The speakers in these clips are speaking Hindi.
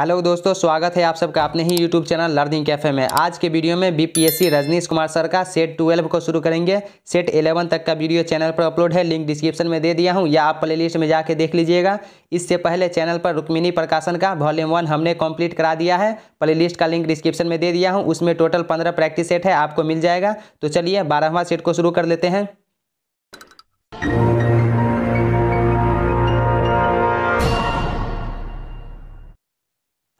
हेलो दोस्तों स्वागत है आप सबका अपने ही यूट्यूब चैनल लर्निंग कैफे में आज के वीडियो में बीपीएससी रजनीश कुमार सर का सेट ट्वेल्व को शुरू करेंगे सेट इलेवन तक का वीडियो चैनल पर अपलोड है लिंक डिस्क्रिप्शन में दे दिया हूं या आप प्लेलिस्ट में जाके देख लीजिएगा इससे पहले चैनल पर रुक्मिनी प्रकाशन का वॉल्यूम वन हमने कंप्लीट करा दिया है लिस्ट का लिंक डिस्क्रिप्शन में दे दिया हूँ उसमें टोटल पंद्रह प्रैक्टिस सेट है आपको मिल जाएगा तो चलिए बारहवा सेट को शुरू कर लेते हैं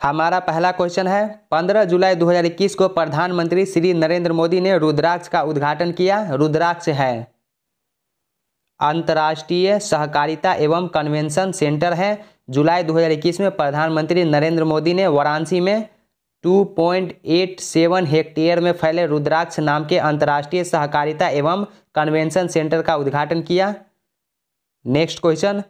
हमारा पहला क्वेश्चन है 15 जुलाई 2021 को प्रधानमंत्री श्री नरेंद्र मोदी ने रुद्राक्ष का उद्घाटन किया रुद्राक्ष है अंतर्राष्ट्रीय सहकारिता एवं कन्वेंशन सेंटर है जुलाई 2021 में प्रधानमंत्री नरेंद्र मोदी ने वाराणसी में 2.87 हेक्टेयर में फैले रुद्राक्ष नाम के अंतर्राष्ट्रीय सहकारिता एवं कन्वेंशन सेंटर का उद्घाटन किया नेक्स्ट क्वेश्चन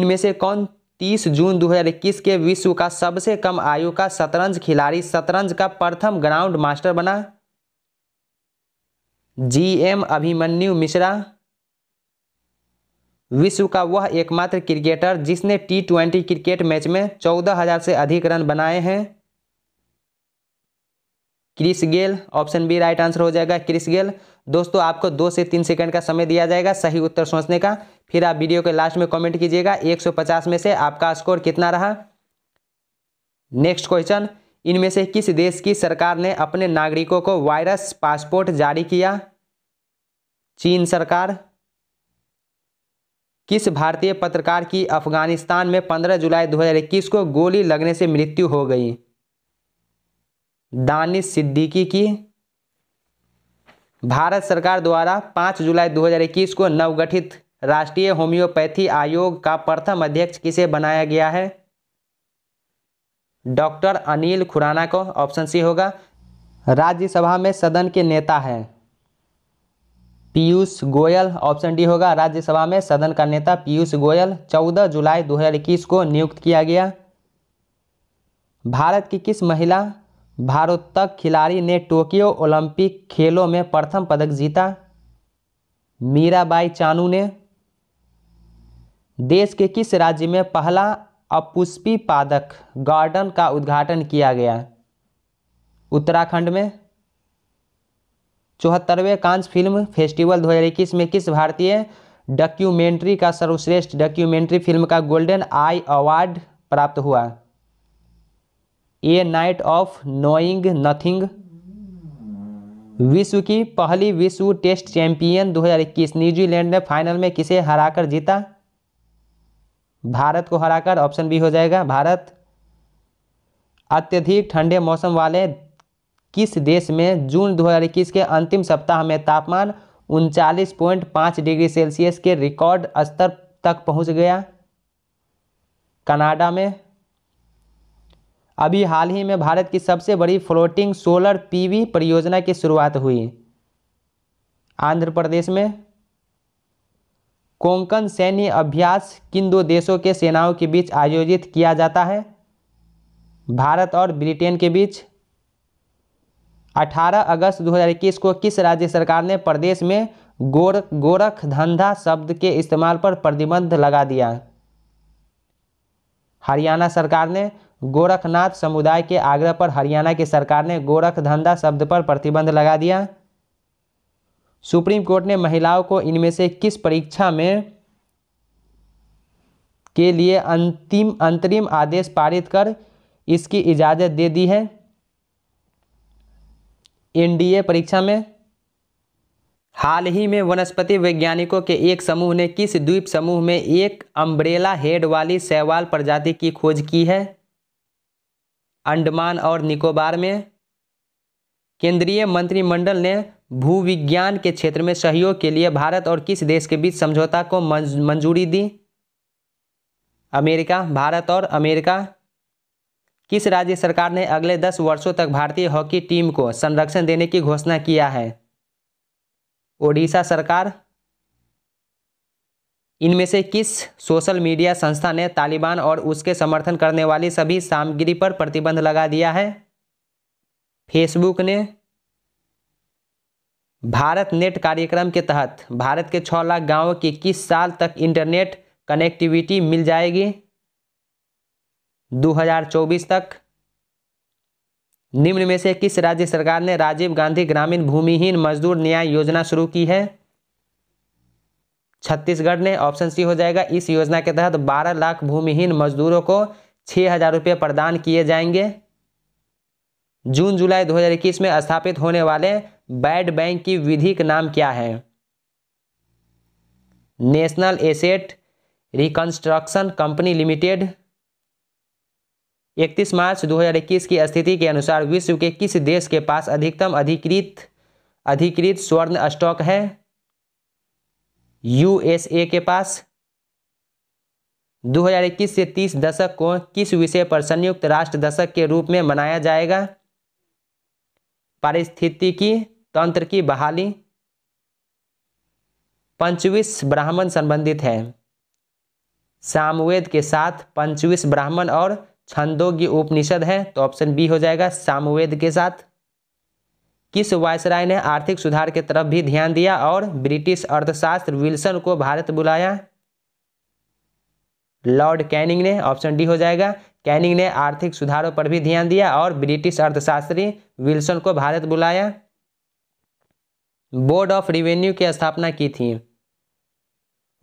इनमें से कौन 30 जून 2021 के विश्व का सबसे कम आयु का शतरंज खिलाड़ी शतरंज का प्रथम ग्राउंड मास्टर बना जी एम अभिमन्यु मिश्रा विश्व का वह एकमात्र क्रिकेटर जिसने टी ट्वेंटी क्रिकेट मैच में चौदह हज़ार से अधिक रन बनाए हैं Chris Gayle option B right answer हो जाएगा क्रिस गेल दोस्तों आपको दो से तीन सेकंड का समय दिया जाएगा सही उत्तर सोचने का फिर आप वीडियो के लास्ट में कमेंट कीजिएगा 150 में से आपका स्कोर कितना रहा नेक्स्ट क्वेश्चन इनमें से किस देश की सरकार ने अपने नागरिकों को वायरस पासपोर्ट जारी किया चीन सरकार किस भारतीय पत्रकार की अफगानिस्तान में 15 जुलाई 2021 को गोली लगने से मृत्यु हो गई दानिश सिद्दीकी की भारत सरकार द्वारा 5 जुलाई 2021 को नवगठित राष्ट्रीय होम्योपैथी आयोग का प्रथम अध्यक्ष किसे बनाया गया है डॉक्टर अनिल खुराना को ऑप्शन सी होगा राज्यसभा में सदन के नेता हैं पीयूष गोयल ऑप्शन डी होगा राज्यसभा में सदन का नेता पीयूष गोयल 14 जुलाई 2021 को नियुक्त किया गया भारत की किस महिला भारोत्तक खिलाड़ी ने टोक्यो ओलंपिक खेलों में प्रथम पदक जीता मीराबाई चानू ने देश के किस राज्य में पहला अपुष्पी पादक गार्डन का उद्घाटन किया गया उत्तराखंड में चौहत्तरवें कांस फिल्म फेस्टिवल 2021 में किस भारतीय डॉक्यूमेंट्री का सर्वश्रेष्ठ डॉक्यूमेंट्री फिल्म का गोल्डन आई अवार्ड प्राप्त हुआ a night of knowing nothing विश्व की पहली विश्व टेस्ट चैंपियन 2021 न्यूजीलैंड ने फाइनल में किसे हराकर जीता भारत को हराकर ऑप्शन बी हो जाएगा भारत अत्यधिक ठंडे मौसम वाले किस देश में जून 2021 के अंतिम सप्ताह में तापमान उनचालीस पॉइंट पांच डिग्री सेल्सियस के रिकॉर्ड स्तर तक पहुंच गया कनाडा में अभी हाल ही में भारत की सबसे बड़ी फ्लोटिंग सोलर पीवी परियोजना की शुरुआत हुई आंध्र प्रदेश में कोंकण सैन्य अभ्यास किन दो देशों के सेनाओं के बीच आयोजित किया जाता है भारत और ब्रिटेन के बीच 18 अगस्त 2021 को किस राज्य सरकार ने प्रदेश में गोर गोरख धंधा शब्द के इस्तेमाल पर प्रतिबंध लगा दिया हरियाणा सरकार ने गोरखनाथ समुदाय के आग्रह पर हरियाणा की सरकार ने गोरख धंधा शब्द पर प्रतिबंध लगा दिया सुप्रीम कोर्ट ने महिलाओं को इनमें से किस परीक्षा में के लिए अंतिम अंतरिम आदेश पारित कर इसकी इजाज़त दे दी है एनडीए परीक्षा में हाल ही में वनस्पति वैज्ञानिकों के एक समूह ने किस द्वीप समूह में एक अम्ब्रेला हेड वाली सैवाल प्रजाति की खोज की है अंडमान और निकोबार में केंद्रीय मंत्रिमंडल ने भूविज्ञान के क्षेत्र में सहयोग के लिए भारत और किस देश के बीच समझौता को मंजूरी दी अमेरिका भारत और अमेरिका किस राज्य सरकार ने अगले दस वर्षों तक भारतीय हॉकी टीम को संरक्षण देने की घोषणा किया है ओडिशा सरकार इनमें से किस सोशल मीडिया संस्था ने तालिबान और उसके समर्थन करने वाली सभी सामग्री पर प्रतिबंध लगा दिया है फेसबुक ने भारत नेट कार्यक्रम के तहत भारत के छः लाख गांवों की किस साल तक इंटरनेट कनेक्टिविटी मिल जाएगी 2024 तक निम्न में से किस राज्य सरकार ने राजीव गांधी ग्रामीण भूमिहीन मजदूर न्याय योजना शुरू की है छत्तीसगढ़ ने ऑप्शन सी हो जाएगा इस योजना के तहत 12 लाख भूमिहीन मजदूरों को छः हज़ार रुपये प्रदान किए जाएंगे जून जुलाई 2021 में स्थापित होने वाले बैड बैंक की विधिक नाम क्या है national asset reconstruction company limited 31 मार्च 2021 की स्थिति के अनुसार विश्व के किस देश के पास अधिकतम अधिकृत अधिकृत स्वर्ण स्टॉक है यूएसए के पास 2021 से 30 दशक को किस विषय पर संयुक्त राष्ट्र दशक के रूप में मनाया जाएगा पारिस्थितिकी तंत्र की बहाली पंचविश ब्राह्मण संबंधित है सामवेद के साथ पंचविश ब्राह्मण और छंदोग्य उपनिषद है तो ऑप्शन बी हो जाएगा सामवेद के साथ किस वायसराय ने आर्थिक सुधार के तरफ भी ध्यान दिया और ब्रिटिश अर्थशास्त्र विल्सन को भारत बुलाया लॉर्ड कैनिंग ने ऑप्शन डी हो जाएगा कैनिंग ने आर्थिक सुधारों पर भी ध्यान दिया और ब्रिटिश अर्थशास्त्री विल्सन को भारत बुलाया बोर्ड ऑफ रिवेन्यू की स्थापना की थी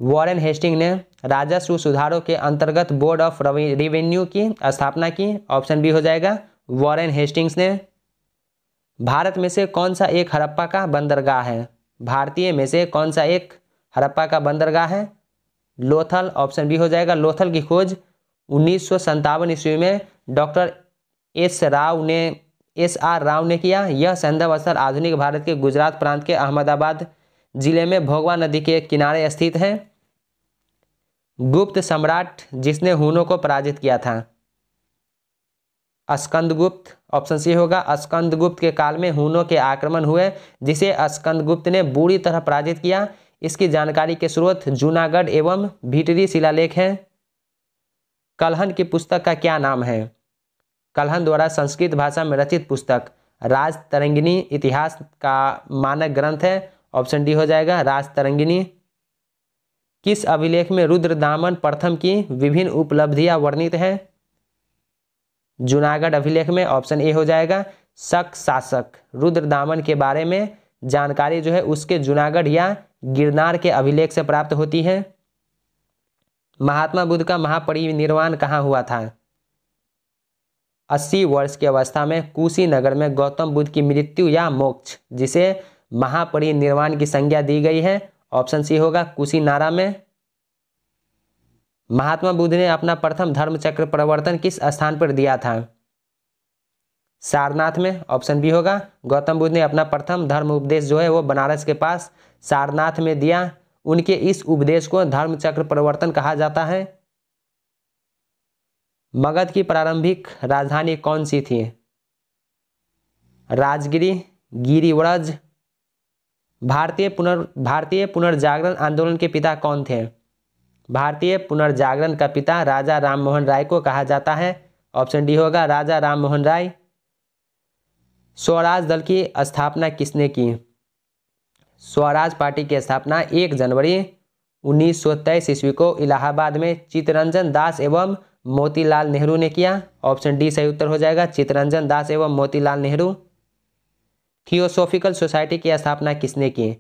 वॉरेन हेस्टिंग ने राजस्व सुधारों के अंतर्गत बोर्ड ऑफ रिवेन्यू की स्थापना की ऑप्शन बी हो जाएगा वॉरेन हेस्टिंग्स ने भारत में से कौन सा एक हड़प्पा का बंदरगाह है भारतीय में से कौन सा एक हड़प्पा का बंदरगाह है लोथल ऑप्शन बी हो जाएगा लोथल की खोज उन्नीस ईस्वी में डॉक्टर एस राव ने एस आर राव ने किया यह संदर्भ स्थल आधुनिक भारत के गुजरात प्रांत के अहमदाबाद जिले में भोगवा नदी के किनारे स्थित है गुप्त सम्राट जिसने हूनों को पराजित किया था स्कंदगुप्त ऑप्शन सी होगा स्कंदगुप्त के काल में हूनों के आक्रमण हुए जिसे स्कंदगुप्त ने बुरी तरह पराजित किया इसकी जानकारी के स्रोत जूनागढ़ एवं भीटरी शिलालेख हैं कलहन की पुस्तक का क्या नाम है कलहन द्वारा संस्कृत भाषा में रचित पुस्तक राज तरंगिनी इतिहास का मानक ग्रंथ है ऑप्शन डी हो जाएगा राज तरंगिनी किस अभिलेख में रुद्र दामन प्रथम की विभिन्न उपलब्धियां वर्णित हैं जूनागढ़ अभिलेख में ऑप्शन ए हो जाएगा शक शासक रुद्र दामन के बारे में जानकारी जो है उसके जूनागढ़ या गिरनार के अभिलेख से प्राप्त होती है महात्मा बुद्ध का महापरिनिर्वाण कहाँ हुआ था अस्सी वर्ष की अवस्था में कुशीनगर में गौतम बुद्ध की मृत्यु या मोक्ष जिसे महापरिनिर्वाण की संज्ञा दी गई है ऑप्शन सी होगा कुशीनारा में महात्मा बुद्ध ने अपना प्रथम धर्मचक्र प्रवर्तन किस स्थान पर दिया था सारनाथ में ऑप्शन बी होगा गौतम बुद्ध ने अपना प्रथम धर्म उपदेश जो है वो बनारस के पास सारनाथ में दिया उनके इस उपदेश को धर्म चक्र प्रवर्तन कहा जाता है मगध की प्रारंभिक राजधानी कौन सी थी राजगिरी गिरिव्रज भारतीय पुनर् भारतीय पुनर्जागरण आंदोलन के पिता कौन थे भारतीय पुनर्जागरण का पिता राजा राममोहन राय को कहा जाता है ऑप्शन डी होगा राजा राममोहन राय स्वराज दल की स्थापना किसने की स्वराज पार्टी की स्थापना 1 जनवरी 1923 ईस्वी को इलाहाबाद में चितरंजन दास एवं मोतीलाल नेहरू ने किया ऑप्शन डी सही उत्तर हो जाएगा चितरंजन दास एवं मोतीलाल नेहरू थियोसोफिकल सोसाइटी की स्थापना किसने की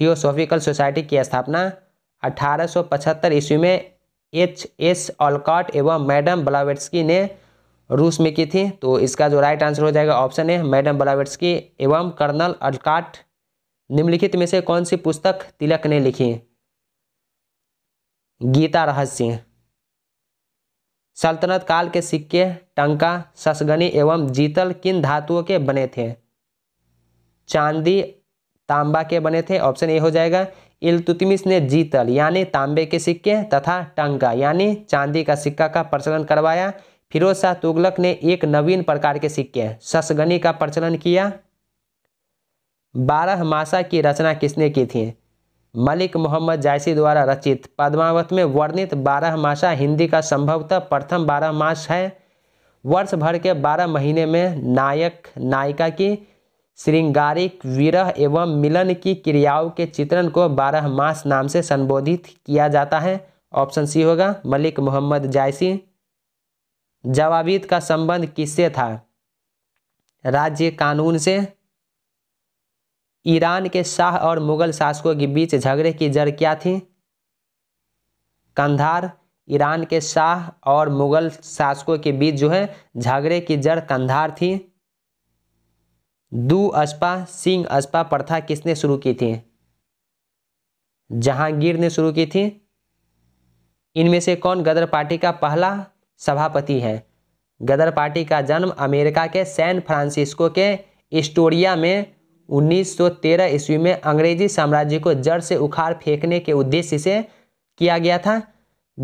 थियोसोफिकल सोसाइटी की स्थापना 1875 ईस्वी में एच एस ऑलकॉट एवं मैडम ब्लावेट्सकी ने रूस में की थी तो इसका जो राइट आंसर हो जाएगा ऑप्शन है मैडम ब्लावेट्सकी एवं कर्नल अलकाट निम्नलिखित में से कौन सी पुस्तक तिलक ने लिखी गीता रहस्य सल्तनत काल के सिक्के टंका ससगनी एवं जीतल किन धातुओं के बने थे चांदी तांबा के बने थे ऑप्शन ए हो जाएगा इलतुतमिश ने जीतल यानी तांबे के सिक्के तथा टंका यानी चांदी का सिक्का का प्रचलन करवाया फिरोज शाह तुगलक ने एक नवीन प्रकार के सिक्के ससगनी का प्रचलन किया बारह मासा की रचना किसने की थी मलिक मोहम्मद जायसी द्वारा रचित पद्मावत में वर्णित बारह मासा हिंदी का संभवतः प्रथम बारह मास है वर्ष भर के बारह महीने में नायक नायिका की श्रृंगारिक विरह एवं मिलन की क्रियाओं के चित्रण को बारह मास नाम से संबोधित किया जाता है ऑप्शन सी होगा मलिक मोहम्मद जायसी जवाबीत का संबंध किससे था राज्य कानून से ईरान के शाह और मुगल शासकों के बीच झगड़े की जड़ क्या थी कंधार ईरान के शाह और मुगल शासकों के बीच जो है झगड़े की जड़ कंधार थी दू अस्पा सिंह अस्पा प्रथा किसने शुरू की थी जहांगीर ने शुरू की थी इनमें से कौन गदर पार्टी का पहला सभापति है गदर पार्टी का जन्म अमेरिका के सैन फ्रांसिस्को के इस्टोरिया में 1913 ईस्वी में अंग्रेजी साम्राज्य को जड़ से उखाड़ फेंकने के उद्देश्य से किया गया था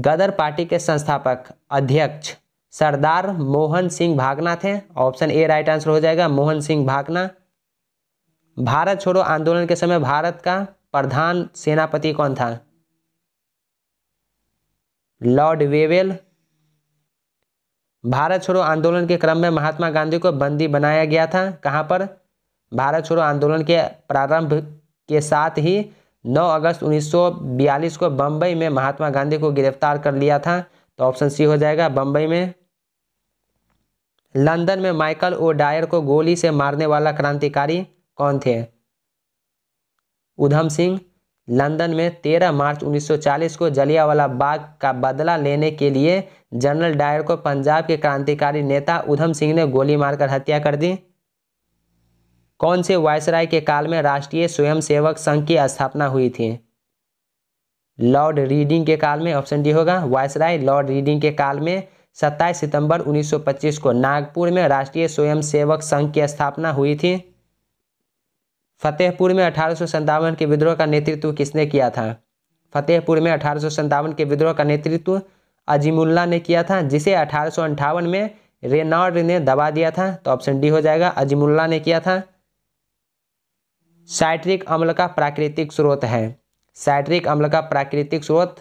गदर पार्टी के संस्थापक अध्यक्ष सरदार मोहन सिंह भागना थे ऑप्शन ए राइट आंसर हो जाएगा मोहन सिंह भागना भारत छोड़ो आंदोलन के समय भारत का प्रधान सेनापति कौन था लॉर्ड वेवेल भारत छोड़ो आंदोलन के क्रम में महात्मा गांधी को बंदी बनाया गया था कहाँ पर भारत छोड़ो आंदोलन के प्रारंभ के साथ ही 9 अगस्त 1942 को बम्बई में महात्मा गांधी को गिरफ्तार कर लिया था तो ऑप्शन सी हो जाएगा बम्बई में लंदन में माइकल ओ डायर को गोली से मारने वाला क्रांतिकारी कौन थे उधम सिंह लंदन में 13 मार्च 1940 को जलियावाला बाग का बदला लेने के लिए जनरल डायर को पंजाब के क्रांतिकारी नेता उधम सिंह ने गोली मारकर हत्या कर दी कौन से वायसराय के काल में राष्ट्रीय स्वयंसेवक संघ की स्थापना हुई थी लॉर्ड रीडिंग के काल में ऑप्शन डी होगा वायसराय लॉर्ड रीडिंग के काल में सत्ताईस सितंबर 1925 को नागपुर में राष्ट्रीय स्वयंसेवक संघ की स्थापना हुई थी फतेहपुर में अठारह के विद्रोह का नेतृत्व किसने किया था फतेहपुर में अठारह के विद्रोह का नेतृत्व अजीमुल्ला ने किया था जिसे अठारह में रेनॉर्ड ने दबा दिया था तो ऑप्शन डी हो जाएगा अजीमुल्ला ने किया था साइट्रिक अम्ल का प्राकृतिक स्रोत है साइट्रिक अम्ल का प्राकृतिक स्रोत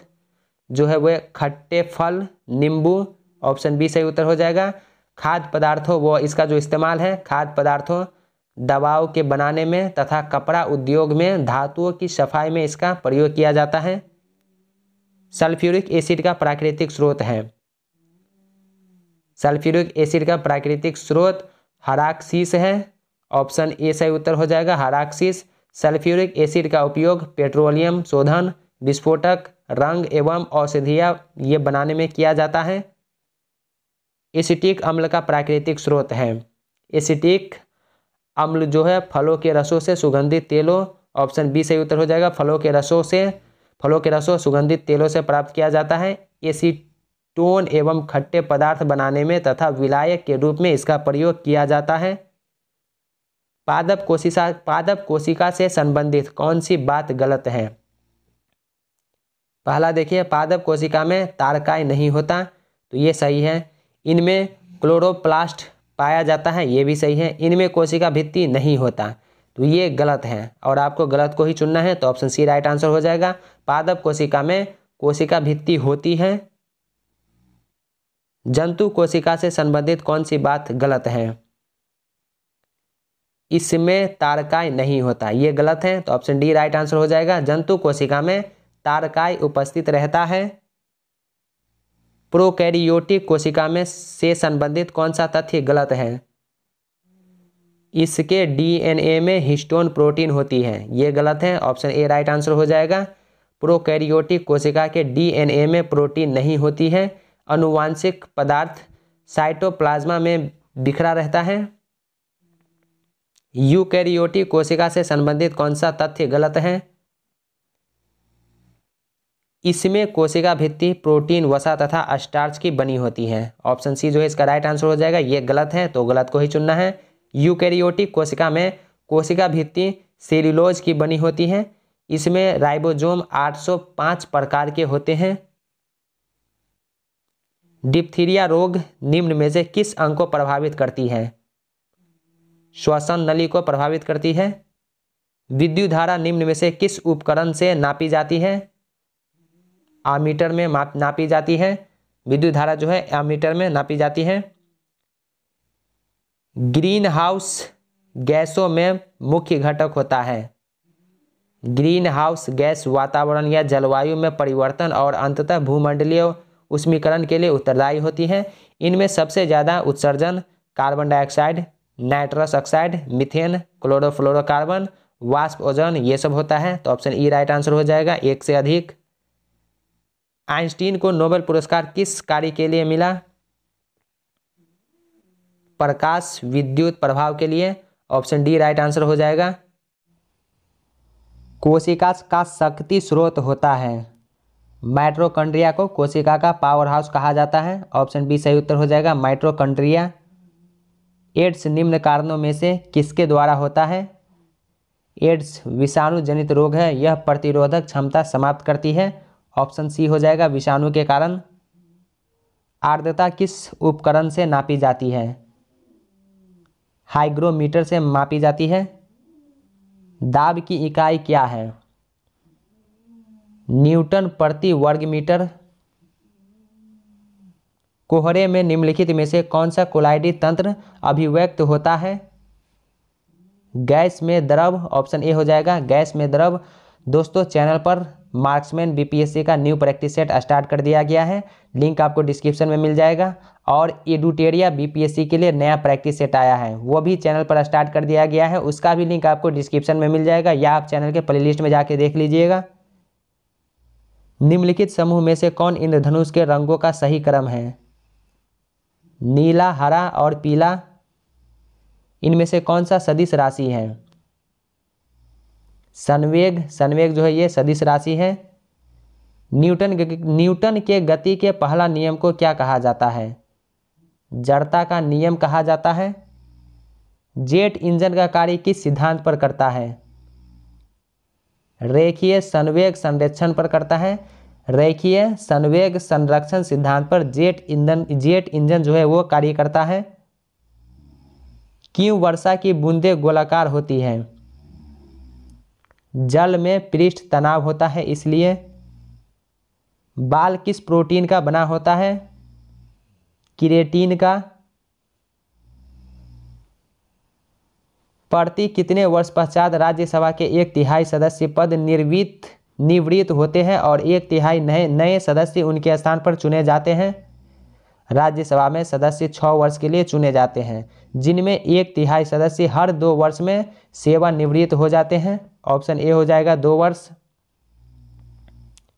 जो है वह खट्टे फल नींबू ऑप्शन बी सही उत्तर हो जाएगा खाद्य पदार्थों वो इसका जो इस्तेमाल है खाद्य पदार्थों दवाओं के बनाने में तथा कपड़ा उद्योग में धातुओं की सफाई में इसका प्रयोग किया जाता है सल्फ्यूरिक एसिड का प्राकृतिक स्रोत है सल्फ्यूरिक एसिड का प्राकृतिक स्रोत हराक्सीस है ऑप्शन ए सही उत्तर हो जाएगा हराक्सीस सल्फ्यूरिक एसिड का उपयोग पेट्रोलियम शोधन विस्फोटक रंग एवं औषधियाँ ये बनाने में किया जाता है एसिटिक अम्ल का प्राकृतिक स्रोत है एसिटिक अम्ल जो है फलों के रसों से सुगंधित तेलों ऑप्शन बी सही उत्तर हो जाएगा फलों के रसों से फलों के रसों सुगंधित तेलों से प्राप्त किया जाता है एसीटोन एवं खट्टे पदार्थ बनाने में तथा विलायक के रूप में इसका प्रयोग किया जाता है पादप कोशिका पादप कोशिका से संबंधित कौन सी बात गलत है पहला देखिए पादप कोशिका में तारकाय नहीं होता तो ये सही है इनमें क्लोरोप्लास्ट पाया जाता है ये भी सही है इनमें कोशिका भित्ति नहीं होता तो ये गलत है और आपको गलत को ही चुनना है तो ऑप्शन सी राइट आंसर हो जाएगा पादप कोशिका में कोशिका भित्ति होती है जंतु कोशिका से संबंधित कौन सी बात गलत है इसमें तारकाय नहीं होता ये गलत है तो ऑप्शन डी राइट आंसर हो जाएगा जंतु कोशिका में तारकाय उपस्थित रहता है प्रोकैरियोटिक कोशिका में से संबंधित कौन सा तथ्य गलत है इसके डीएनए में हिस्टोन प्रोटीन होती है ये गलत है ऑप्शन ए राइट आंसर हो जाएगा प्रोकैरियोटिक कोशिका के डीएनए में प्रोटीन नहीं होती है अनुवांशिक पदार्थ साइटोप्लाज्मा में बिखरा रहता है यूकैरियोटिक कोशिका से संबंधित कौन सा तथ्य गलत है इसमें कोशिका भित्ति प्रोटीन वसा तथा स्टार्च की बनी होती है ऑप्शन सी जो है इसका राइट आंसर हो जाएगा ये गलत है तो गलत को ही चुनना है यूकैरियोटिक कोशिका में कोशिका भित्ति सेल्यूलोज की बनी होती है इसमें राइबोजोम 805 प्रकार के होते हैं डिप्थीरिया रोग निम्न में से किस अंग को प्रभावित करती है श्वसन नली को प्रभावित करती है विद्युत धारा निम्न में से किस उपकरण से नापी जाती है आमीटर में माप नापी जाती है विद्युत धारा जो है आमीटर में नापी जाती है ग्रीन हाउस गैसों में मुख्य घटक होता है ग्रीन हाउस गैस वातावरण या जलवायु में परिवर्तन और अंततः भूमंडलीय उष्मीकरण के लिए उत्तरदायी होती हैं इनमें सबसे ज़्यादा उत्सर्जन carbon dioxide nitrous oxide methane chlorofluorocarbon वाष्प ओजन ये सब होता है तो ऑप्शन ई राइट आंसर हो जाएगा एक से अधिक आइंस्टीन को नोबेल पुरस्कार किस कार्य के लिए मिला प्रकाश विद्युत प्रभाव के लिए ऑप्शन डी राइट आंसर हो जाएगा कोशिका का शक्ति स्रोत होता है माइट्रोकंड्रिया को कोशिका का पावर हाउस कहा जाता है ऑप्शन बी सही उत्तर हो जाएगा माइट्रोकंड्रिया एड्स निम्न कारणों में से किसके द्वारा होता है एड्स विषाणु जनित रोग है यह प्रतिरोधक क्षमता समाप्त करती है ऑप्शन सी हो जाएगा विषाणु के कारण आर्द्रता किस उपकरण से नापी जाती है हाइग्रोमीटर से मापी जाती है दाब की इकाई क्या है न्यूटन प्रति वर्ग मीटर कोहरे में निम्नलिखित में से कौन सा कोलाइडी तंत्र अभिव्यक्त होता है गैस में द्रव ऑप्शन ए हो जाएगा गैस में द्रव दोस्तों चैनल पर मार्क्समैन बीपीएससी का न्यू प्रैक्टिस सेट स्टार्ट कर दिया गया है लिंक आपको डिस्क्रिप्शन में मिल जाएगा और एडुटेरिया बीपीएससी के लिए नया प्रैक्टिस सेट आया है वो भी चैनल पर स्टार्ट कर दिया गया है उसका भी लिंक आपको डिस्क्रिप्शन में मिल जाएगा या आप चैनल के प्ले में जाके देख लीजिएगा निम्नलिखित समूह में से कौन इंद्रधनुष के रंगों का सही क्रम है नीला हरा और पीला इनमें से कौन सा सदिश राशि है संवेग संवेग जो है ये सदिश राशि है न्यूटन न्यूटन के गति के पहला नियम को क्या कहा जाता है जड़ता का नियम कहा जाता है जेट इंजन का कार्य किस सिद्धांत पर करता है रेखीय संवेग संरक्षण पर करता है रेखीय संवेग संरक्षण सिद्धांत पर जेट इंधन जेट इंजन जो है वो कार्य करता है क्यों वर्षा की बूंदें गोलाकार होती हैं जल में पृष्ठ तनाव होता है इसलिए बाल किस प्रोटीन का बना होता है किरेटीन का प्रति कितने वर्ष पश्चात राज्यसभा के एक तिहाई सदस्य पद निर्वृत्त निवृत्त होते हैं और एक तिहाई नए नए सदस्य उनके स्थान पर चुने जाते हैं राज्यसभा में सदस्य छः वर्ष के लिए चुने जाते हैं जिनमें एक तिहाई सदस्य हर दो वर्ष में सेवानिवृत्त हो जाते हैं ऑप्शन ए हो जाएगा दो वर्ष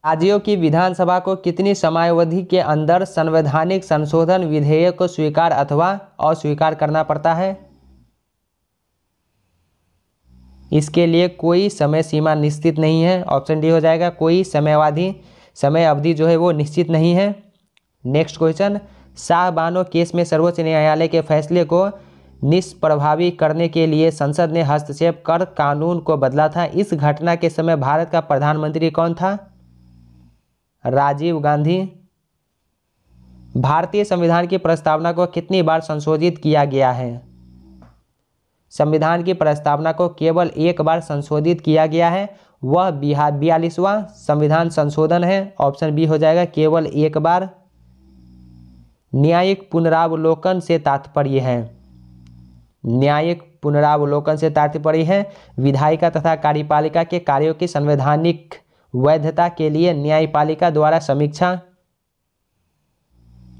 राज्यों की विधानसभा को कितनी समयावधि के अंदर संवैधानिक संशोधन विधेयक को स्वीकार अथवा अस्वीकार करना पड़ता है इसके लिए कोई समय सीमा निश्चित नहीं है ऑप्शन डी हो जाएगा कोई समयावधि समय अवधि जो है वो निश्चित नहीं है नेक्स्ट क्वेश्चन शाहबानो केस में सर्वोच्च न्यायालय के फैसले को निष्प्रभावी करने के लिए संसद ने हस्तक्षेप कर कानून को बदला था इस घटना के समय भारत का प्रधानमंत्री कौन था राजीव गांधी भारतीय संविधान की प्रस्तावना को कितनी बार संशोधित किया गया है संविधान की प्रस्तावना को केवल एक बार संशोधित किया गया है वह बिहार बयालीसवां संविधान संशोधन है ऑप्शन बी हो जाएगा केवल एक बार न्यायिक पुनरावलोकन से तात्पर्य है न्यायिक पुनरावलोकन से तात्पर्य है विधायिका तथा कार्यपालिका के कार्यों की संवैधानिक वैधता के लिए न्यायपालिका द्वारा समीक्षा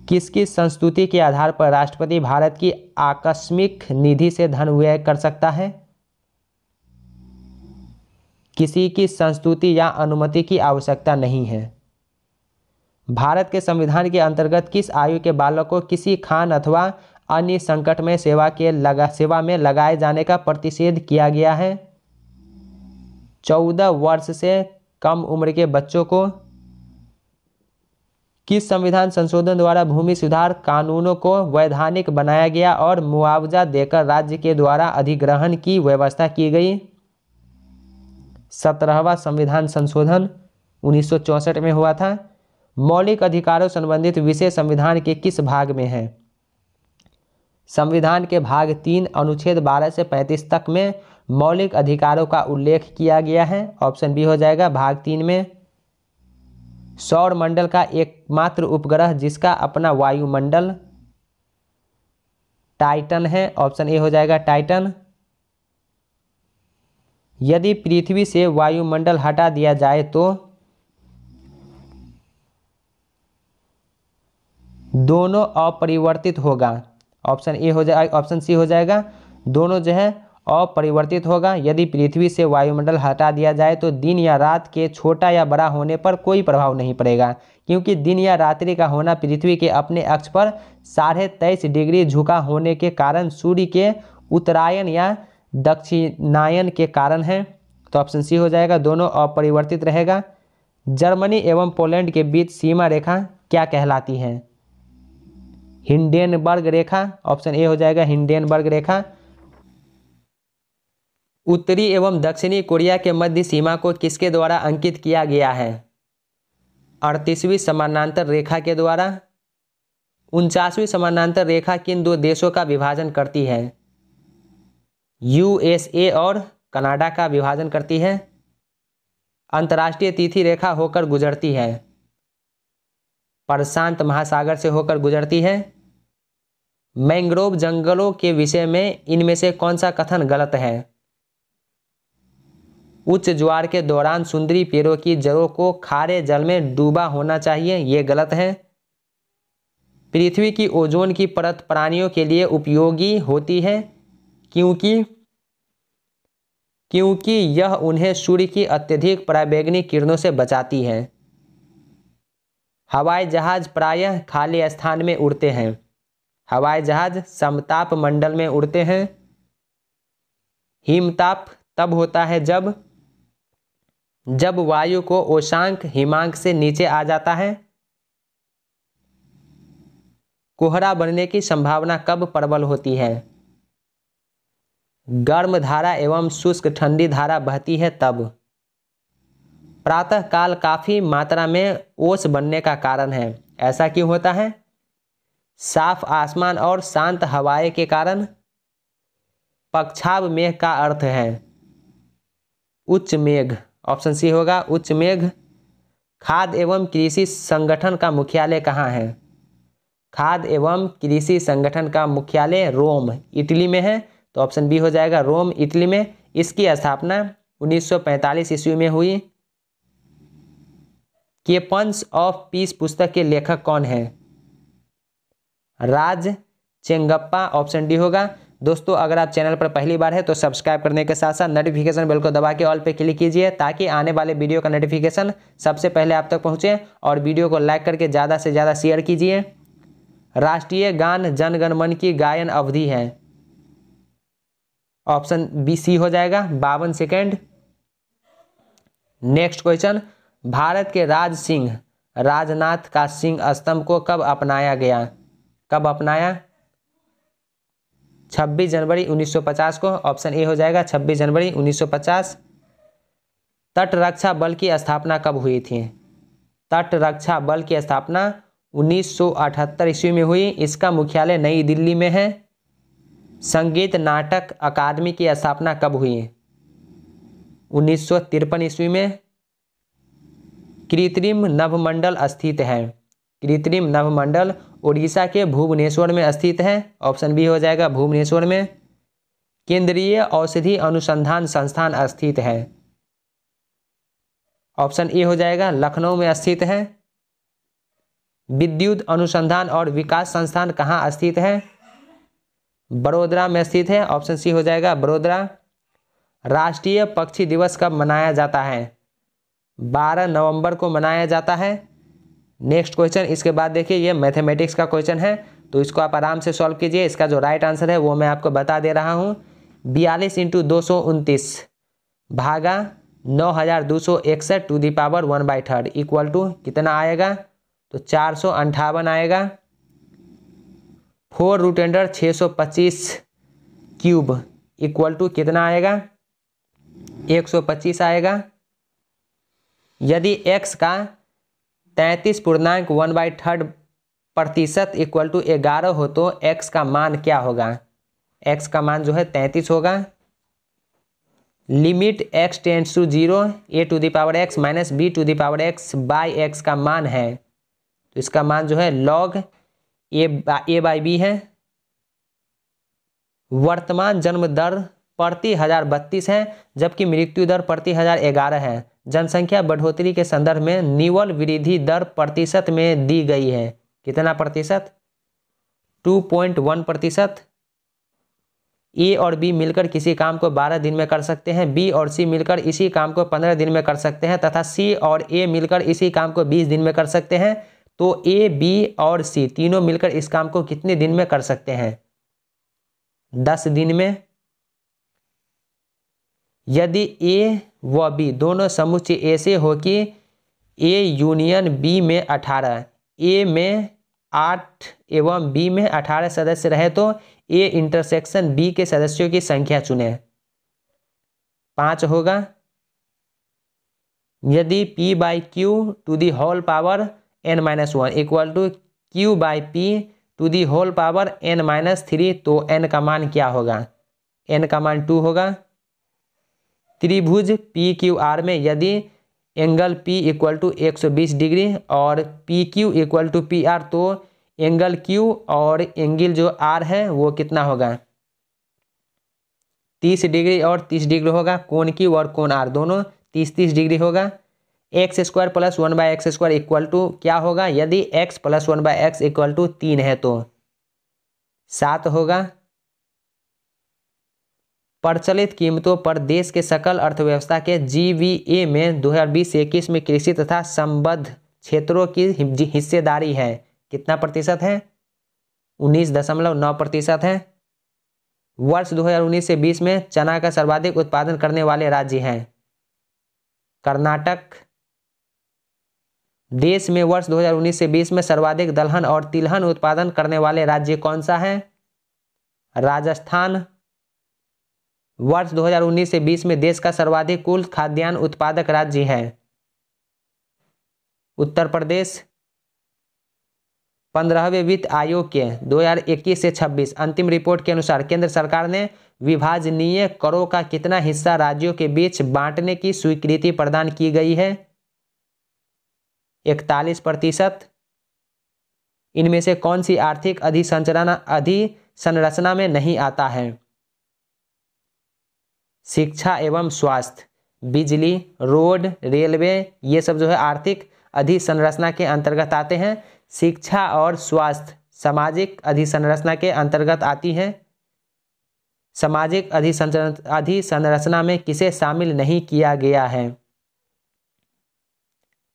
किसकी संस्तुति के आधार पर राष्ट्रपति भारत की आकस्मिक निधि से धन व्यय कर सकता है किसी की संस्तुति या अनुमति की आवश्यकता नहीं है भारत के संविधान के अंतर्गत किस आयु के बालक को किसी खान अथवा अन्य संकट में सेवा के लगा सेवा में लगाए जाने का प्रतिषेध किया गया है चौदह वर्ष से कम उम्र के बच्चों को किस संविधान संशोधन द्वारा भूमि सुधार कानूनों को वैधानिक बनाया गया और मुआवजा देकर राज्य के द्वारा अधिग्रहण की व्यवस्था की गई सत्रहवा संविधान संशोधन उन्नीस में हुआ था मौलिक अधिकारों संबंधित विषय संविधान के किस भाग में है संविधान के भाग तीन अनुच्छेद 12 से 35 तक में मौलिक अधिकारों का उल्लेख किया गया है ऑप्शन बी हो जाएगा भाग तीन में सौर मंडल का एकमात्र उपग्रह जिसका अपना वायुमंडल टाइटन है ऑप्शन ए हो जाएगा टाइटन यदि पृथ्वी से वायुमंडल हटा दिया जाए तो दोनों अपरिवर्तित होगा ऑप्शन ए हो जाए ऑप्शन सी हो जाएगा दोनों जो है अपरिवर्तित होगा यदि पृथ्वी से वायुमंडल हटा दिया जाए तो दिन या रात के छोटा या बड़ा होने पर कोई प्रभाव नहीं पड़ेगा क्योंकि दिन या रात्रि का होना पृथ्वी के अपने अक्ष पर साढ़े तेईस डिग्री झुका होने के कारण सूर्य के उत्तरायण या दक्षिणायन के कारण है तो ऑप्शन सी हो जाएगा दोनों अपरिवर्तित रहेगा जर्मनी एवं पोलैंड के बीच सीमा रेखा क्या कहलाती है हिंडेनबर्ग रेखा ऑप्शन ए हो जाएगा हिंडेनबर्ग रेखा उत्तरी एवं दक्षिणी कोरिया के मध्य सीमा को किसके द्वारा अंकित किया गया है अड़तीसवीं समानांतर रेखा के द्वारा उनचासवीं समानांतर रेखा किन दो देशों का विभाजन करती है यूएसए और कनाडा का विभाजन करती है अंतर्राष्ट्रीय तिथि रेखा होकर गुजरती है प्रशांत महासागर से होकर गुजरती है मैंग्रोव जंगलों के विषय में इनमें से कौन सा कथन गलत है उच्च ज्वार के दौरान सुंदरी पेड़ों की जड़ों को खारे जल में डूबा होना चाहिए ये गलत है पृथ्वी की ओजोन की परत प्राणियों के लिए उपयोगी होती है क्योंकि क्योंकि यह उन्हें सूर्य की अत्यधिक पराबैंगनी किरणों से बचाती है हवाई जहाज प्रायः खाली स्थान में उड़ते हैं हवाई जहाज समताप मंडल में उड़ते हैं हिमताप तब होता है जब जब वायु को ओशांक हिमांक से नीचे आ जाता है कोहरा बनने की संभावना कब प्रबल होती है गर्म धारा एवं शुष्क ठंडी धारा बहती है तब प्रातःकाल काफ़ी मात्रा में ओस बनने का कारण है ऐसा क्यों होता है साफ आसमान और शांत हवाएं के कारण पक्षाव मेघ का अर्थ है उच्च मेघ ऑप्शन सी होगा उच्च मेघ खाद एवं कृषि संगठन का मुख्यालय कहाँ है खाद एवं कृषि संगठन का मुख्यालय रोम इटली में है तो ऑप्शन बी हो जाएगा रोम इटली में इसकी स्थापना 1945 ईस्वी में हुई कि पंच ऑफ पीस पुस्तक के लेखक कौन है राज चेंगप्पा ऑप्शन डी होगा दोस्तों अगर आप चैनल पर पहली बार है तो सब्सक्राइब करने के साथ साथ नोटिफिकेशन बेल को दबा के ऑल पे क्लिक कीजिए ताकि आने वाले वीडियो का नोटिफिकेशन सबसे पहले आप तक पहुंचे और वीडियो को लाइक करके ज़्यादा से ज़्यादा शेयर कीजिए राष्ट्रीय गान जनगणमन मन की गायन अवधि है ऑप्शन बी सी हो जाएगा बावन सेकेंड नेक्स्ट क्वेश्चन भारत के राज सिंह राजनाथ का सिंह स्तंभ को कब अपनाया गया कब अपनाया 26 जनवरी 1950 को ऑप्शन ए हो जाएगा 26 जनवरी 1950 तट रक्षा बल की स्थापना कब हुई थी तट रक्षा बल की स्थापना 1978 ईस्वी में हुई इसका मुख्यालय नई दिल्ली में है संगीत नाटक अकादमी की स्थापना कब हुई उन्नीस सौ ईस्वी में कृत्रिम नवमंडल स्थित है कृत्रिम नवमंडल उड़ीसा के भुवनेश्वर में स्थित है ऑप्शन बी हो जाएगा भुवनेश्वर में केंद्रीय औषधि अनुसंधान संस्थान स्थित है ऑप्शन ए हो जाएगा लखनऊ में स्थित है विद्युत अनुसंधान और विकास संस्थान कहाँ स्थित है बड़ोदरा में स्थित है ऑप्शन सी हो जाएगा बड़ोदरा राष्ट्रीय पक्षी दिवस कब मनाया जाता है बारह नवंबर को मनाया जाता है नेक्स्ट क्वेश्चन इसके बाद देखिए ये मैथमेटिक्स का क्वेश्चन है तो इसको आप आराम से सॉल्व कीजिए इसका जो राइट आंसर है वो मैं आपको बता दे रहा हूँ बयालीस इंटू दो सौ उनतीस भागा नौ हज़ार दो सौ इकसठ to the power one by third equal to कितना आएगा तो चार सौ अंठावन आएगा फोर रूट अंडर छः सौ पच्चीस क्यूब इक्वल टू कितना आएगा एक सौ पच्चीस आएगा यदि x का तैतीस पूर्णांक वन बाई थर्ड प्रतिशत इक्वल टू ग्यारह हो तो x का मान क्या होगा x का मान जो है तैतीस होगा limit x tends to zero a to the power x minus b to the power x by x का मान है तो इसका मान जो है लॉग ए बा, ए बाई बी है वर्तमान जन्म दर प्रति हज़ार बत्तीस है जबकि मृत्यु दर प्रति हज़ार ग्यारह है जनसंख्या बढ़ोतरी के संदर्भ में निवल वृद्धि दर प्रतिशत में दी गई है कितना प्रतिशत 2.1 प्रतिशत ए और बी मिलकर किसी काम को 12 दिन में कर सकते हैं बी और सी मिलकर इसी काम को 15 दिन में कर सकते हैं तथा सी और ए मिलकर इसी काम को 20 दिन में कर सकते हैं तो ए बी और सी तीनों मिलकर इस काम को कितने दिन में कर सकते हैं दस दिन में यदि ए व बी दोनों समुच्चय ऐसे हो कि ए यूनियन बी में अठारह ए में आठ एवं बी में अठारह सदस्य रहे तो ए इंटरसेक्शन बी के सदस्यों की संख्या चुने पाँच होगा यदि p by q to the whole power n minus one equal to q by p to the whole power n minus three तो एन का मान क्या होगा एन का मान टू होगा त्रिभुज पी क्यू आर में यदि एंगल पी इक्वल टू एक सौ बीस डिग्री और p q equal to p r तो एंगल क्यू और एंगल जो आर है वो कितना होगा तीस डिग्री और तीस डिग्री होगा कोण क्यू और कोण आर दोनों तीस तीस डिग्री होगा x square plus one by x square equal to क्या होगा यदि x plus one by x equal to तीन है तो सात होगा प्रचलित कीमतों पर देश के सकल अर्थव्यवस्था के जीवीए में 2020-21 में कृषि तथा संबद्ध क्षेत्रों की हिस्सेदारी है कितना प्रतिशत है उन्नीस दशमलव नौ प्रतिशत है वर्ष 2019 से 20 में चना का सर्वाधिक उत्पादन करने वाले राज्य हैं कर्नाटक देश में वर्ष 2019 से 20 में सर्वाधिक दलहन और तिलहन उत्पादन करने वाले राज्य कौन सा है राजस्थान वर्ष 2019 से 20 में देश का सर्वाधिक कुल खाद्यान्न उत्पादक राज्य है उत्तर प्रदेश पंद्रहवें वित्त आयोग के 2021 से 26 अंतिम रिपोर्ट के अनुसार केंद्र सरकार ने विभाजनीय करों का कितना हिस्सा राज्यों के बीच बांटने की स्वीकृति प्रदान की गई है इकतालीस प्रतिशत इनमें से कौन सी आर्थिक अधिसंरचना अधिसंरचना में नहीं आता है शिक्षा एवं स्वास्थ्य बिजली रोड रेलवे ये सब जो है आर्थिक अधिसंरचना के अंतर्गत आते हैं शिक्षा और स्वास्थ्य सामाजिक अधिसंरचना के अंतर्गत आती हैं सामाजिक अधिसंरचना में किसे शामिल नहीं किया गया है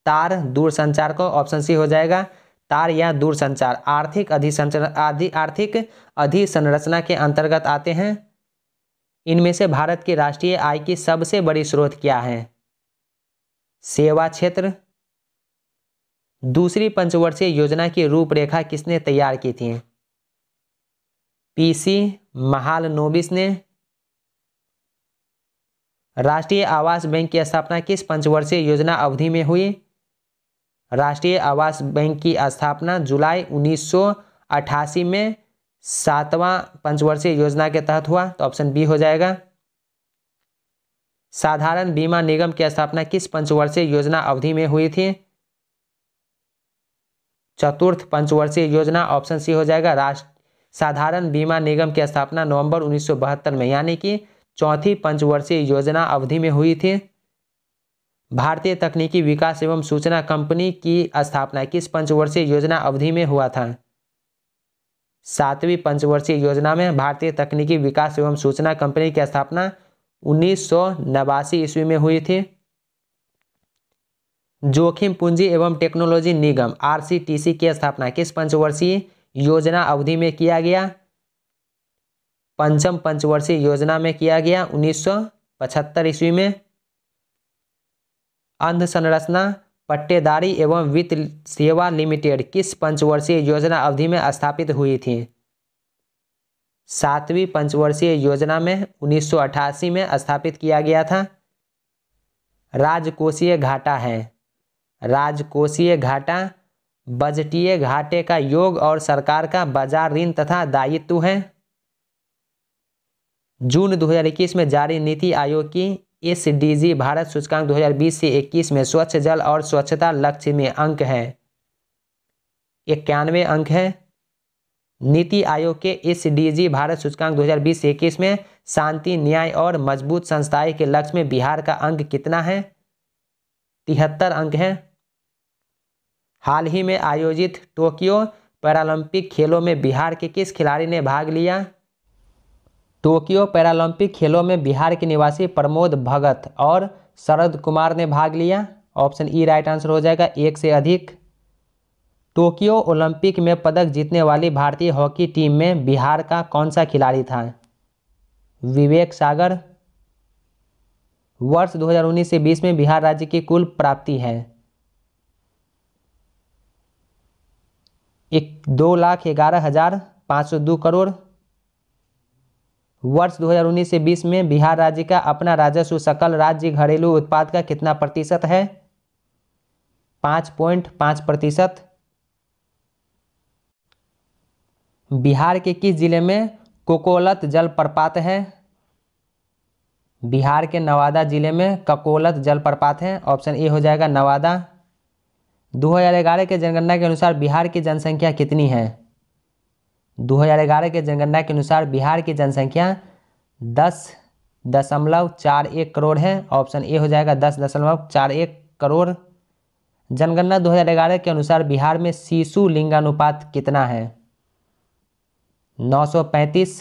तार दूरसंचार को ऑप्शन सी हो जाएगा तार या दूरसंचार आर्थिक अधिसंचर आर्थिक अधिसंरचना के अंतर्गत आते हैं इनमें से भारत की राष्ट्रीय आय की सबसे बड़ी स्रोत क्या है सेवा क्षेत्र दूसरी पंचवर्षीय योजना की रूपरेखा किसने तैयार की थी पीसी महालनोबिस ने राष्ट्रीय आवास बैंक की स्थापना किस पंचवर्षीय योजना अवधि में हुई राष्ट्रीय आवास बैंक की स्थापना जुलाई 1988 में सातवां पंचवर्षीय योजना के तहत हुआ तो ऑप्शन बी हो जाएगा साधारण बीमा निगम की स्थापना किस पंचवर्षीय योजना अवधि में हुई थी चतुर्थ पंचवर्षीय योजना ऑप्शन सी हो जाएगा राष्ट्र साधारण बीमा निगम की स्थापना नवंबर 1972 में यानी कि चौथी पंचवर्षीय योजना अवधि में हुई थी भारतीय तकनीकी विकास एवं सूचना कंपनी की स्थापना किस पंचवर्षीय योजना अवधि में हुआ था सातवीं पंचवर्षीय योजना में भारतीय तकनीकी विकास एवं सूचना कंपनी की स्थापना उन्नीस ईस्वी में हुई थी जोखिम पूंजी एवं टेक्नोलॉजी निगम आरसीटीसी की स्थापना किस पंचवर्षीय योजना अवधि में किया गया पंचम पंचवर्षीय योजना में किया गया उन्नीस ईस्वी में अंध संरचना पट्टेदारी एवं वित्त सेवा लिमिटेड किस पंचवर्षीय योजना अवधि में स्थापित हुई थी सातवीं पंचवर्षीय योजना में 1988 में स्थापित किया गया था राजकोषीय घाटा है राजकोषीय घाटा बजटीय घाटे का योग और सरकार का बाजार ऋण तथा दायित्व है जून 2021 में जारी नीति आयोग की एसडीजी भारत सूचकांक 2020 से 21 में स्वच्छ जल और स्वच्छता लक्ष्य में अंक है इक्यानवे अंक है नीति आयोग के एसडीजी भारत सूचकांक 2020 से 21 में शांति न्याय और मजबूत संस्थाएं के लक्ष्य में बिहार का अंक कितना है तिहत्तर अंक है हाल ही में आयोजित टोक्यो पैरालंपिक खेलों में बिहार के किस खिलाड़ी ने भाग लिया टोक्यो पैरालंपिक खेलों में बिहार के निवासी प्रमोद भगत और शरद कुमार ने भाग लिया ऑप्शन ई राइट आंसर हो जाएगा एक से अधिक टोक्यो ओलंपिक में पदक जीतने वाली भारतीय हॉकी टीम में बिहार का कौन सा खिलाड़ी था विवेक सागर वर्ष 2019 से 20 में बिहार राज्य की कुल प्राप्ति है एक दो लाख ग्यारह हज़ार पाँच सौ दो करोड़ वर्ष 2019 से 20 में बिहार राज्य का अपना राजस्व सकल राज्य घरेलू उत्पाद का कितना प्रतिशत है पाँच पॉइंट पाँच प्रतिशत बिहार के किस जिले में कोकोलत जलप्रपात है बिहार के नवादा जिले में ककोलत जलप्रपात है ऑप्शन ए हो जाएगा नवादा 2011 के जनगणना के अनुसार बिहार की जनसंख्या कितनी है 2011 के जनगणना के अनुसार बिहार की जनसंख्या दस दशमलव चार एक करोड़ है ऑप्शन ए हो जाएगा दस दशमलव चार एक करोड़ जनगणना 2011 के अनुसार बिहार में शिशु लिंगानुपात कितना है 935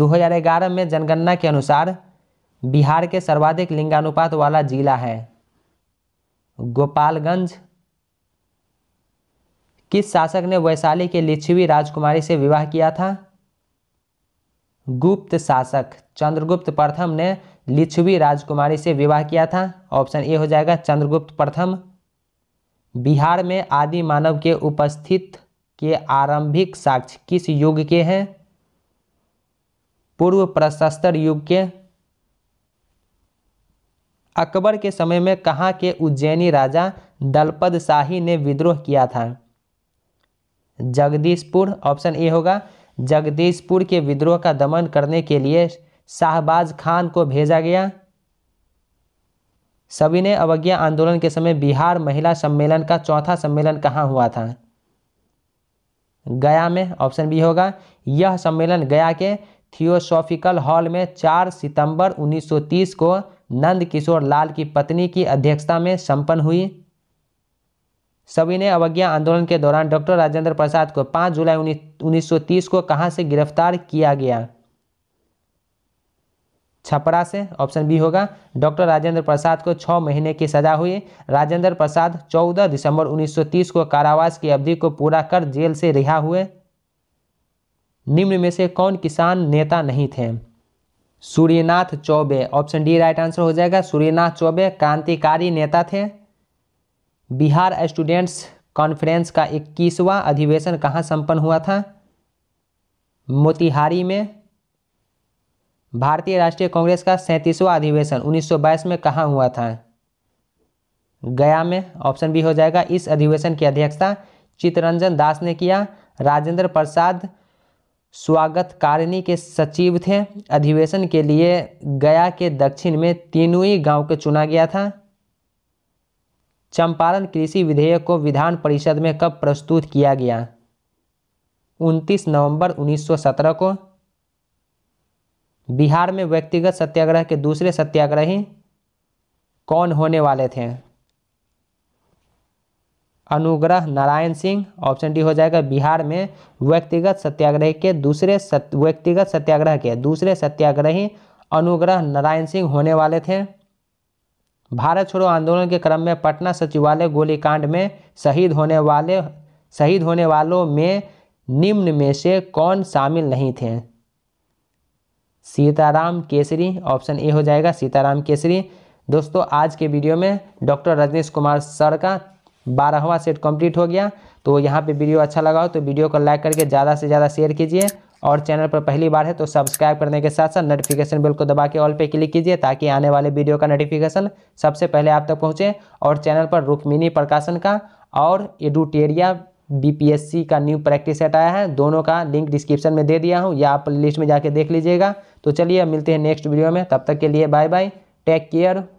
2011 में जनगणना के अनुसार बिहार के सर्वाधिक लिंगानुपात वाला जिला है गोपालगंज किस शासक ने वैशाली के लिच्छवी राजकुमारी से विवाह किया था गुप्त शासक चंद्रगुप्त प्रथम ने लिच्छवी राजकुमारी से विवाह किया था ऑप्शन ए हो जाएगा चंद्रगुप्त प्रथम बिहार में आदि मानव के उपस्थित के आरंभिक साक्ष्य किस युग के हैं पूर्व प्रशस्तर युग के अकबर के समय में कहाँ के उज्जैनी राजा दलपद शाही ने विद्रोह किया था जगदीशपुर ऑप्शन ए होगा जगदीशपुर के विद्रोह का दमन करने के लिए शाहबाज खान को भेजा गया सभी ने अवज्ञा आंदोलन के समय बिहार महिला सम्मेलन का चौथा सम्मेलन कहाँ हुआ था गया में ऑप्शन बी होगा यह सम्मेलन गया के थियोसॉफिकल हॉल में 4 सितंबर 1930 को नंद किशोर लाल की पत्नी की अध्यक्षता में संपन्न हुई सभी ने अवज्ञा आंदोलन के दौरान डॉक्टर राजेंद्र प्रसाद को 5 जुलाई 1930 को कहां से गिरफ्तार किया गया छपरा से ऑप्शन बी होगा डॉक्टर राजेंद्र प्रसाद को 6 महीने की सजा हुई राजेंद्र प्रसाद 14 दिसंबर 1930 को कारावास की अवधि को पूरा कर जेल से रिहा हुए निम्न में से कौन किसान नेता नहीं थे Suryanath Choubey option D right answer हो जाएगा सूर्यनाथ चौबे क्रांतिकारी नेता थे बिहार स्टूडेंट्स कॉन्फ्रेंस का इक्कीसवां अधिवेशन कहाँ संपन्न हुआ था मोतिहारी में भारतीय राष्ट्रीय कांग्रेस का सैंतीसवां अधिवेशन 1922 में कहाँ हुआ था गया में ऑप्शन बी हो जाएगा इस अधिवेशन की अध्यक्षता चितरंजन दास ने किया राजेंद्र प्रसाद स्वागत कारिणी के सचिव थे अधिवेशन के लिए गया के दक्षिण में तीनुई गांव को चुना गया था चंपारण कृषि विधेयक को विधान परिषद में कब प्रस्तुत किया गया 29 नवंबर 1917 को बिहार में व्यक्तिगत सत्याग्रह के दूसरे सत्याग्रही कौन होने वाले थे अनुग्रह नारायण सिंह ऑप्शन डी हो जाएगा बिहार में व्यक्तिगत सत्याग्रह के दूसरे सत्य व्यक्तिगत सत्याग्रह के दूसरे सत्याग्रही अनुग्रह नारायण सिंह होने वाले थे भारत छोड़ो आंदोलन के क्रम में पटना सचिवालय गोलीकांड में शहीद होने वाले शहीद होने वालों में निम्न में से कौन शामिल नहीं थे सीताराम केसरी ऑप्शन ए हो जाएगा सीताराम केसरी दोस्तों आज के वीडियो में डॉक्टर रजनीश कुमार सर का बारहवा सेट कंप्लीट हो गया तो यहाँ पे वीडियो अच्छा लगा हो तो वीडियो को लाइक करके ज़्यादा से ज़्यादा शेयर कीजिए और चैनल पर पहली बार है तो सब्सक्राइब करने के साथ साथ नोटिफिकेशन बिल को दबा के ऑल पे क्लिक कीजिए ताकि आने वाले वीडियो का नोटिफिकेशन सबसे पहले आप तक पहुँचे और चैनल पर रुक्मिनी प्रकाशन का और एडुटेरिया बीपीएससी का न्यू प्रैक्टिस सेट आया है दोनों का लिंक डिस्क्रिप्शन में दे दिया हूँ या आप लिस्ट में जाके देख लीजिएगा तो चलिए मिलते हैं नेक्स्ट वीडियो में तब तक के लिए बाय बाय टेक केयर